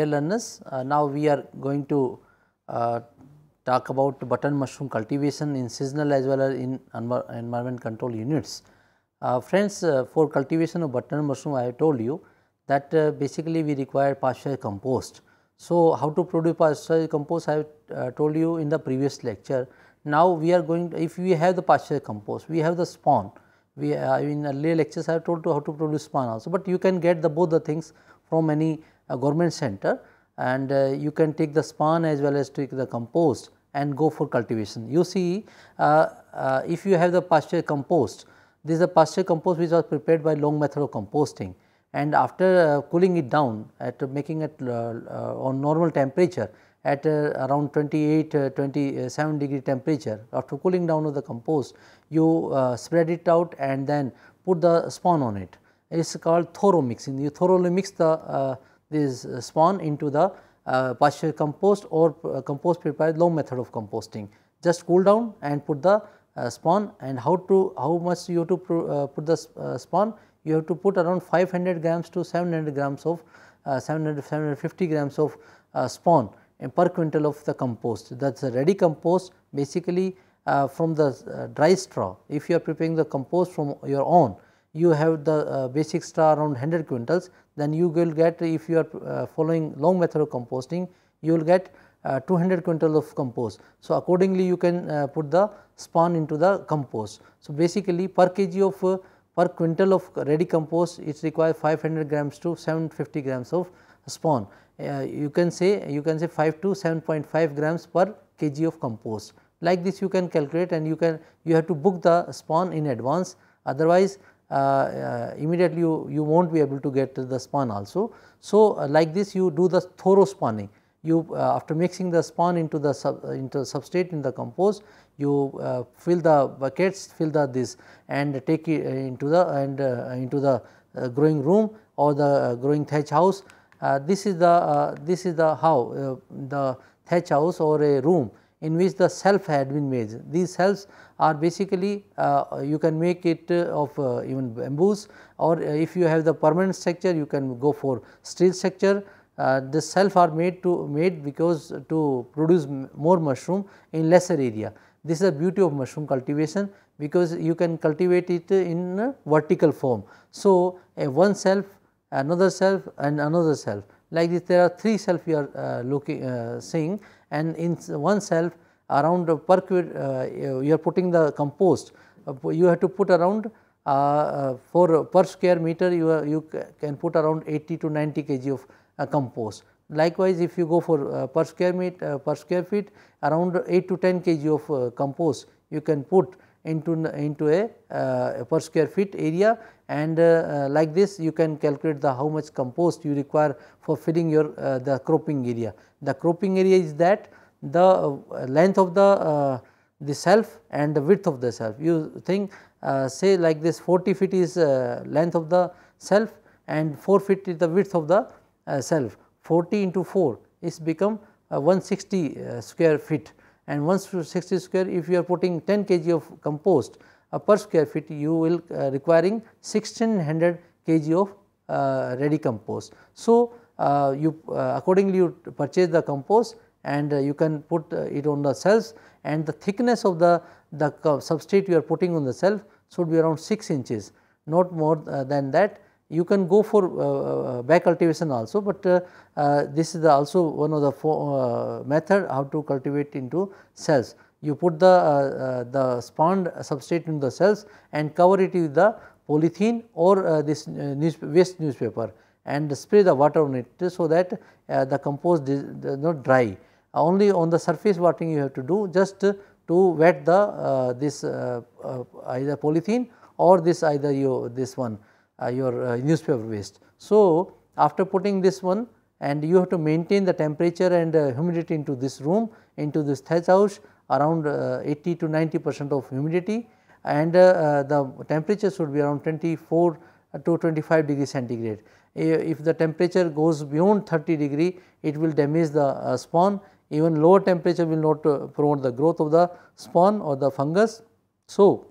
ALNS. Uh, now we are going to uh, talk about button mushroom cultivation in seasonal as well as in environment control units. Uh, friends uh, for cultivation of button mushroom I have told you that uh, basically we require pasture compost. So, how to produce pasture compost I have uh, told you in the previous lecture. Now, we are going to, if we have the pasture compost we have the spawn we I earlier lectures I have told you how to produce spawn also, but you can get the both the things from any government center and uh, you can take the spawn as well as take the compost and go for cultivation. You see uh, uh, if you have the pasture compost, this is a pasture compost which was prepared by long method of composting and after uh, cooling it down at making it uh, uh, on normal temperature at around 28 27 degree temperature after cooling down of the compost you spread it out and then put the spawn on it it is called thorough mixing you thoroughly mix the this uh, spawn into the uh, compost or uh, compost prepared low method of composting. Just cool down and put the uh, spawn and how to how much you have to uh, put the uh, spawn you have to put around 500 grams to 700 grams of uh, 700 750 grams of spawn per quintal of the compost that is a ready compost basically from the dry straw if you are preparing the compost from your own you have the uh, basic straw around 100 quintals then you will get if you are uh, following long method of composting you will get uh, 200 quintal of compost. So, accordingly you can uh, put the spawn into the compost. So, basically per kg of per quintal of ready compost it requires 500 grams to 750 grams of spawn. Uh, you can say you can say 5 to 7.5 grams per kg of compost. Like this you can calculate and you can you have to book the spawn in advance otherwise uh, uh, immediately you, you will not be able to get the spawn also. So, uh, like this you do the thorough spawning you uh, after mixing the spawn into the sub, uh, into substrate in the compost you uh, fill the buckets fill the this and take it into the and into the growing room or the growing thatch house this is the this is the how the thatch house or a room in which the self had been made. These cells are basically uh, you can make it uh, of uh, even bamboos or uh, if you have the permanent structure you can go for steel structure. Uh, the self are made to made because to produce more mushroom in lesser area. This is the beauty of mushroom cultivation because you can cultivate it in vertical form. So, a one self, another self and another self like this there are three self we are uh, looking seeing and in one self around per uh, you are putting the compost uh, you have to put around uh, uh, for per square meter you are, you can put around 80 to 90 kg of compost Likewise, if you go for uh, per square meter uh, per square feet around 8 to 10 kg of uh, compost you can put into, into a, uh, per square feet area and uh, uh, like this you can calculate the how much compost you require for filling your uh, the cropping area. The cropping area is that the uh, length of the the self and the width of the self. You think say like this 40 feet is length of the self and 4 feet is the width of the self. 40 into 4 is become 160 square feet and once 60 square if you are putting 10 kg of compost uh, per square feet you will uh, requiring 1600 kg of uh, ready compost. So, uh, you uh, accordingly you purchase the compost and uh, you can put it on the cells and the thickness of the, the substrate you are putting on the cell should be around 6 inches not more than that you can go for uh, uh back cultivation also, but uh, uh, this is also one of the method how to cultivate into cells. You put the, the spawned substrate in the cells and cover it with the polythene or this news waste newspaper and spray the water on it so that the compost does not dry. Only on the surface watering you have to do just to wet the uh, this uh, uh, either polythene or this either you this one uh, your uh, newspaper waste. So, after putting this one and you have to maintain the temperature and uh, humidity into this room into this thatch house around 80 to 90 percent of humidity and the temperature should be around 24 to 25 degree centigrade. If the temperature goes beyond 30 degree it will damage the spawn even lower temperature will not promote the growth of the spawn or the fungus. So,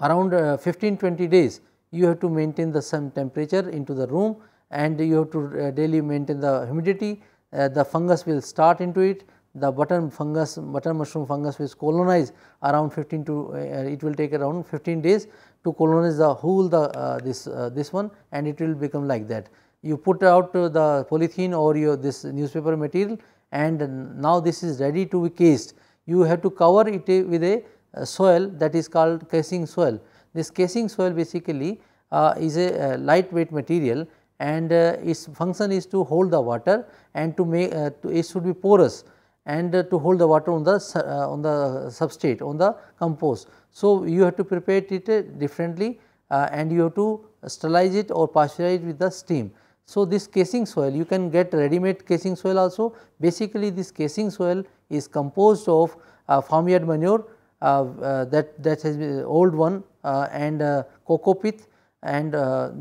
around 15 20 days you have to maintain the some temperature into the room and you have to uh, daily maintain the humidity. Uh, the fungus will start into it, the button fungus, button mushroom fungus will colonize around 15 to, uh, it will take around 15 days to colonize the whole the uh, this uh, this one and it will become like that. You put out uh, the polythene or your this newspaper material and now this is ready to be cased. You have to cover it with a soil that is called casing soil. This casing soil basically uh, is a uh, lightweight material and uh, its function is to hold the water and to make uh, to, it should be porous and uh, to hold the water on the uh, on the substrate on the compost. So, you have to prepare it differently and you have to sterilize it or pasteurize with the steam. So, this casing soil you can get ready made casing soil also basically this casing soil is composed of farmyard manure uh, that, that has been uh, old one uh, and pit and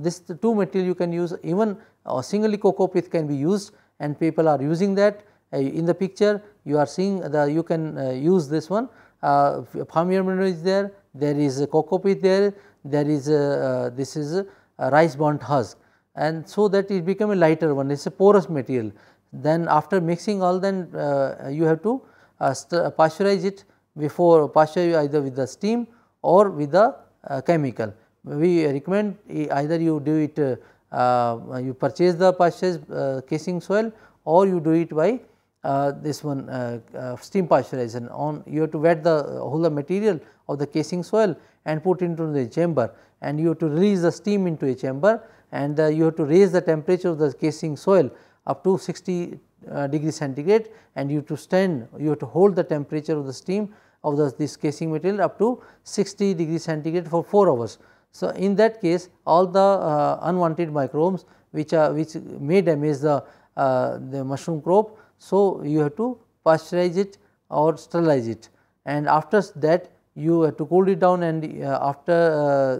this two material you can use even singly pit can be used and people are using that in the picture you are seeing the you can use this one uh, mineral is there, there is a cocopit there, there is a, uh, this is a, rice burnt husk and so that it become a lighter one, it is a porous material. Then after mixing all then uh, you have to uh, pasteurize it before either with the steam or with the uh, chemical. We recommend either you do it uh, uh you purchase the pasteurized uh, casing soil or you do it by uh, this one steam pasteurization on you have to wet the whole the material of the casing soil and put into the chamber and you have to release the steam into a chamber and you have to raise the temperature of the casing soil up to 60 uh, degree centigrade and you have to stand you have to hold the temperature of the steam of the, this casing material up to 60 degree centigrade for 4 hours. So, in that case all the uh, unwanted microbes which are which may damage the, uh, the mushroom crop. So, you have to pasteurize it or sterilize it and after that you have to cool it down and uh, after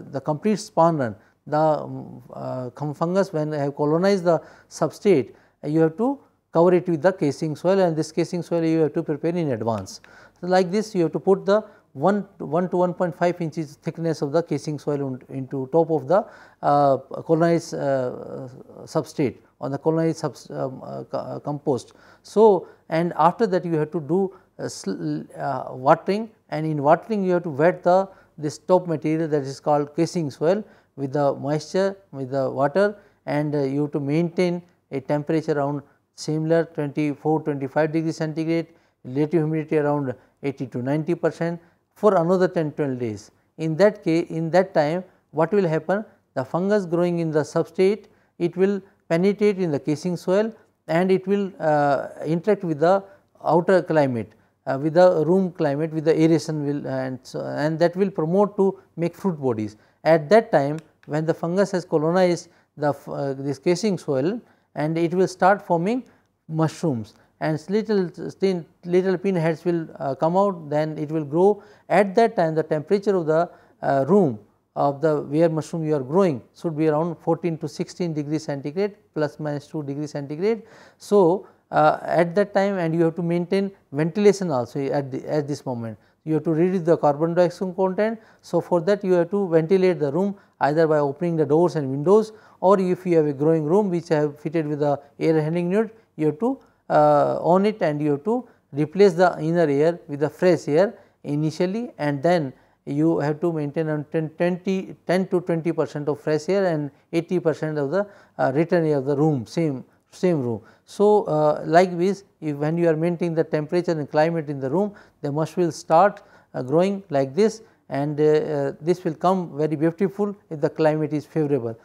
uh, the complete spawn run the um, uh, fungus when they have colonized the substrate you have to cover it with the casing soil and this casing soil you have to prepare in advance. So, like this you have to put the 1, 1 to 1.5 inches thickness of the casing soil into top of the uh, colonized uh, substrate on the colonized sub, um, uh, uh, compost. So, and after that you have to do uh, uh, watering and in watering you have to wet the this top material that is called casing soil with the moisture with the water and you have to maintain a temperature around similar 24 25 degree centigrade relative humidity around 80 to 90 percent for another 10 12 days. In that case in that time what will happen the fungus growing in the substrate it will penetrate in the casing soil and it will uh, interact with the outer climate uh, with the room climate with the aeration will uh, and so, and that will promote to make fruit bodies. At that time when the fungus has colonized the uh, this casing soil and it will start forming mushrooms and little thin little pinheads will uh, come out then it will grow at that time the temperature of the uh, room of the where mushroom you are growing should be around 14 to 16 degree centigrade plus minus 2 degree centigrade. So, uh, at that time and you have to maintain ventilation also at, the, at this moment you have to reduce the carbon dioxide content. So, for that you have to ventilate the room either by opening the doors and windows or if you have a growing room which I have fitted with a air handling unit you have to uh, on it and you have to replace the inner air with the fresh air initially and then you have to maintain 10, 20, 10 to 20 percent of fresh air and 80 percent of the uh, return air of the room same same room. So, uh, like this when you are maintaining the temperature and climate in the room the mush will start uh, growing like this and uh, uh, this will come very beautiful if the climate is favorable.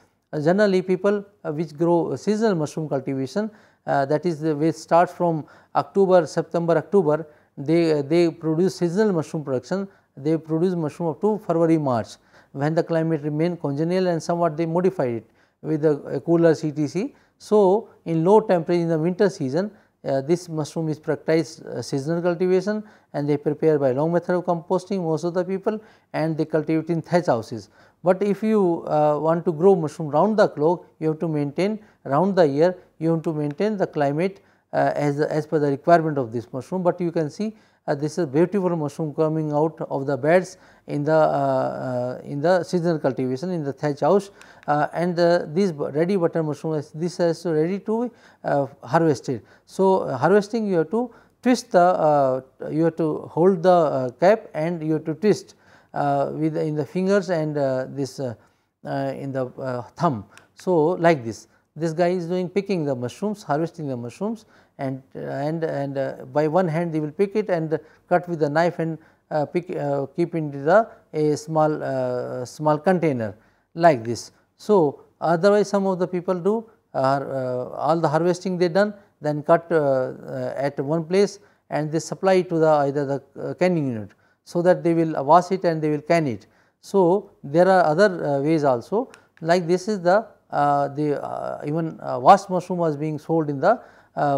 generally people which grow seasonal mushroom cultivation uh, that is uh, the way starts from October, September, October they, uh, they produce seasonal mushroom production, they produce mushroom up to February, March when the climate remain congenial and somewhat they modify it with the cooler CTC. So, in low temperature in the winter season uh, this mushroom is practiced uh, seasonal cultivation and they prepare by long method of composting most of the people and they cultivate in thatch houses. But if you uh, want to grow mushroom round the clock you have to maintain around the year you have to maintain the climate uh, as, as per the requirement of this mushroom. But you can see uh, this is beautiful mushroom coming out of the beds in the uh, uh in the seasonal cultivation in the thatch house uh, and uh, these ready butter mushroom is this is ready to be harvested. So, harvesting you have to twist the you have to hold the cap and you have to twist with in the fingers and this in the thumb. So, like this this guy is doing picking the mushrooms, harvesting the mushrooms and and and uh, by one hand he will pick it and cut with the knife and uh, pick uh, keep into the a small small container like this. So, otherwise some of the people do all the harvesting they done then cut at one place and they supply to the either the canning unit. So, that they will wash it and they will can it. So, there are other ways also like this is the uh, the uh, even wasp uh, mushroom was being sold in the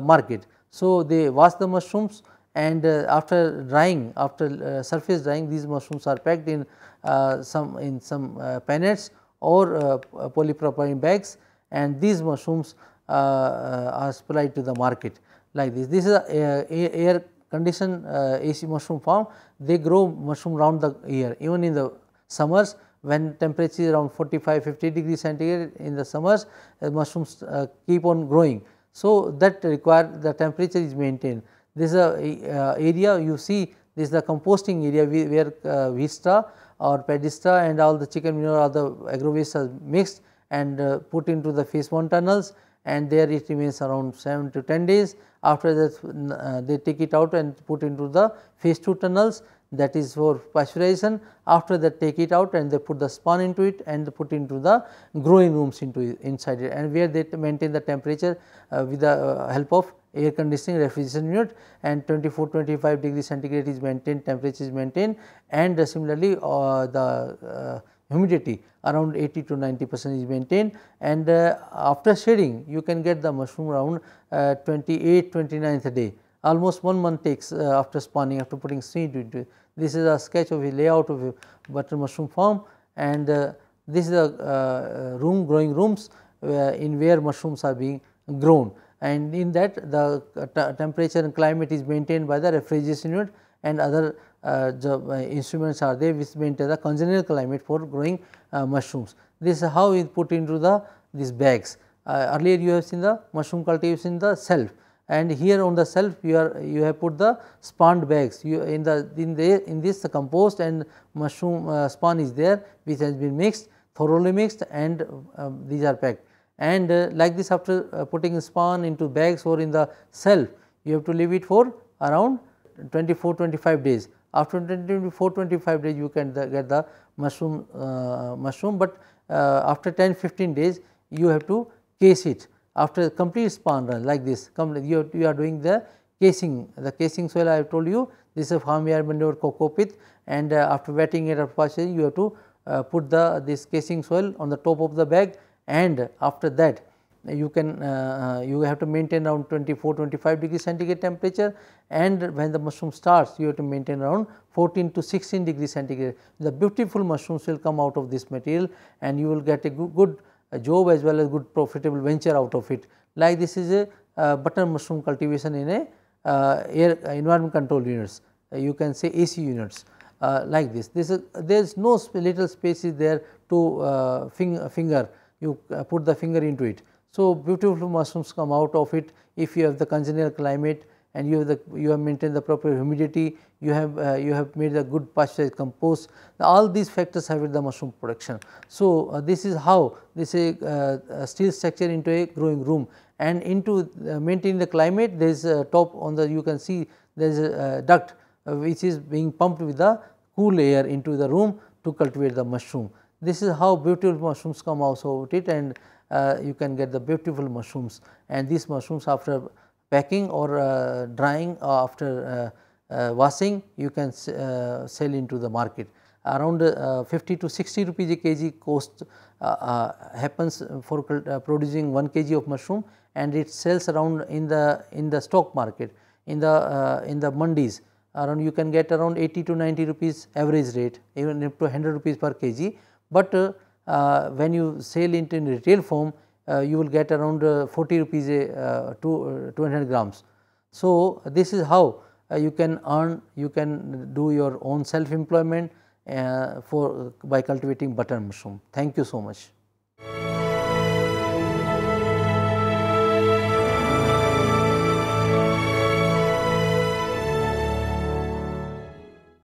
market. So, they wash the mushrooms and after drying after surface drying these mushrooms are packed in some in some pennets or polypropylene bags and these mushrooms are supplied to the market like this. This is a, air conditioned AC mushroom farm they grow mushroom round the year even in the summers when temperature is around 45 50 degree centigrade in the summers uh, mushrooms uh, keep on growing. So, that require the temperature is maintained. This is a uh, area you see this is the composting area where uh, Vista or Pedista and all the chicken manure or the agro waste are mixed and uh, put into the phase 1 tunnels and there it remains around 7 to 10 days. After that, uh, they take it out and put into the phase 2 tunnels that is for pasteurization after that take it out and they put the spawn into it and put into the growing rooms into inside it and where they maintain the temperature uh, with the uh, help of air conditioning refrigeration unit and 24 25 degree centigrade is maintained temperature is maintained and uh, similarly uh, the uh, humidity around 80 to 90 percent is maintained and uh, after shading you can get the mushroom around 28 29th day almost one month takes uh, after spawning after putting seed. into it. This is a sketch of a layout of a butter mushroom farm and uh, this is a uh, uh, room growing rooms uh, in where mushrooms are being grown and in that the temperature and climate is maintained by the refrigeration unit and other instruments are there which maintain the congenial climate for growing mushrooms. This is how it put into the these bags. earlier you have seen the mushroom cultivation in the self and here on the shelf you are you have put the spawned bags you in the in the in this the compost and mushroom uh, spawn is there which has been mixed thoroughly mixed and uh, these are packed and uh, like this after uh, putting spawn into bags or in the shelf you have to leave it for around 24 25 days after 24 25 days you can the, get the mushroom uh, mushroom but uh, after 10 15 days you have to case it after complete spawn run like this you are, you are doing the casing the casing soil I have told you this is farmyard manure pit and uh, after wetting it after partially you have to uh, put the this casing soil on the top of the bag and after that you can uh, uh you have to maintain around 24 25 degree centigrade temperature and when the mushroom starts you have to maintain around 14 to 16 degree centigrade the beautiful mushrooms will come out of this material and you will get a good job as well as good profitable venture out of it. Like this is a uh, butter mushroom cultivation in a uh, air environment control units, uh, you can say AC units uh, like this. This is there is no sp little space is there to uh, fing finger, you put the finger into it. So, beautiful mushrooms come out of it if you have the congenial climate and you have the you have maintained the proper humidity, you have uh, you have made a good pasteurized compost. all these factors have with the mushroom production. So uh, this is how this is a, a, steel structure into a growing room and into uh, maintaining the climate. There is a top on the you can see there is a uh, duct uh, which is being pumped with the cool air into the room to cultivate the mushroom. This is how beautiful mushrooms come out of it and uh, you can get the beautiful mushrooms and these mushrooms after packing or uh, drying after uh, uh, washing you can uh, sell into the market. Around 50 to 60 rupees a kg cost happens for producing 1 kg of mushroom and it sells around in the in the stock market in the in the mandis around you can get around 80 to 90 rupees average rate even up to 100 rupees per kg. But uh, uh, when you sell into in retail form uh, you will get around uh, 40 rupees a to uh, 200 grams. So, this is how you can earn you can do your own self employment for by cultivating butter mushroom. Thank you so much.